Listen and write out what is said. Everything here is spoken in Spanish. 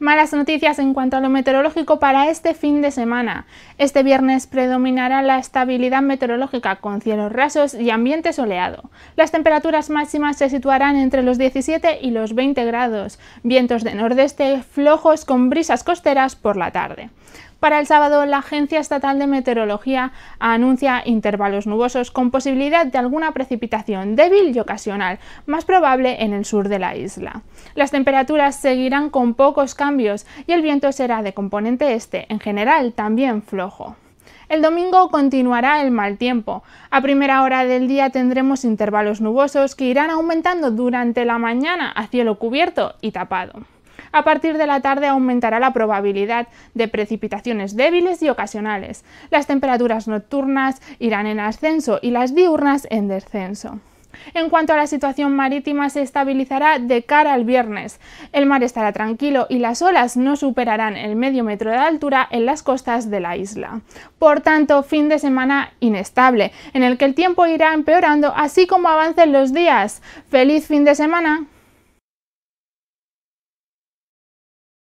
Malas noticias en cuanto a lo meteorológico para este fin de semana. Este viernes predominará la estabilidad meteorológica con cielos rasos y ambiente soleado. Las temperaturas máximas se situarán entre los 17 y los 20 grados, vientos de nordeste flojos con brisas costeras por la tarde. Para el sábado, la Agencia Estatal de Meteorología anuncia intervalos nubosos con posibilidad de alguna precipitación débil y ocasional, más probable en el sur de la isla. Las temperaturas seguirán con pocos cambios y el viento será de componente este, en general también flojo. El domingo continuará el mal tiempo. A primera hora del día tendremos intervalos nubosos que irán aumentando durante la mañana a cielo cubierto y tapado. A partir de la tarde aumentará la probabilidad de precipitaciones débiles y ocasionales. Las temperaturas nocturnas irán en ascenso y las diurnas en descenso. En cuanto a la situación marítima, se estabilizará de cara al viernes. El mar estará tranquilo y las olas no superarán el medio metro de altura en las costas de la isla. Por tanto, fin de semana inestable, en el que el tiempo irá empeorando así como avancen los días. ¡Feliz fin de semana!